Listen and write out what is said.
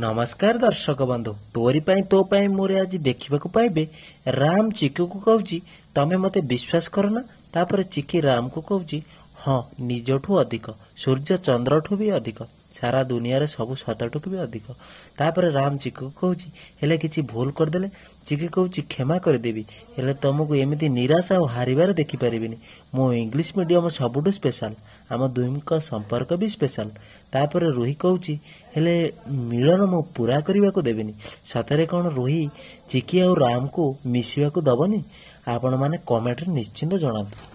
ନମସ୍କାର ଦର୍ଶକ ବନ୍ଧୁ ତୋରି ପାଇଁ ତୋ ପାଇଁ ମୋର ଆଜି ଦେଖିବାକୁ ପାଇବେ ରାମ ଚିକୁକୁ କହୁଛି ତମେ ମୋତେ ବିଶ୍ୱାସ କର ନା ତାପରେ ଚିକି ରାମକୁ କହୁଛି ହଁ ନିଜଠୁ ଅଧିକ ସୂର୍ଯ୍ୟ ଚନ୍ଦ୍ରଠୁ ବି ଅଧିକ ସାରା ଦୁନିଆରେ ସବୁ ସତଠୁକୁ ବି ଅଧିକ ତାପରେ ରାମ ଚିକୁ କହୁଛି ହେଲେ କିଛି ଭୁଲ କରିଦେଲେ ଚିକି କହୁଛି କ୍ଷମା କରିଦେବି ହେଲେ ତମକୁ ଏମିତି ନିରାଶ ଆଉ ହାରିବାର ଦେଖିପାରିବିନି ମୋ ଇଂଲିଶ ମିଡ଼ିୟମ ସବୁଠୁ ସ୍ପେଶାଲ ଆମ ଦୁଇଙ୍କ ସମ୍ପର୍କ ବି ସ୍ପେଶାଲ ତାପରେ ରୋହି କହୁଛି ହେଲେ ମିଳନ ମୁଁ ପୁରା କରିବାକୁ ଦେବିନି ସତରେ କ'ଣ ରୋହି ଚିକି ଆଉ ରାମକୁ ମିଶିବାକୁ ଦେବନି ଆପଣମାନେ କମେଣ୍ଟରେ ନିଶ୍ଚିନ୍ତ ଜଣାନ୍ତୁ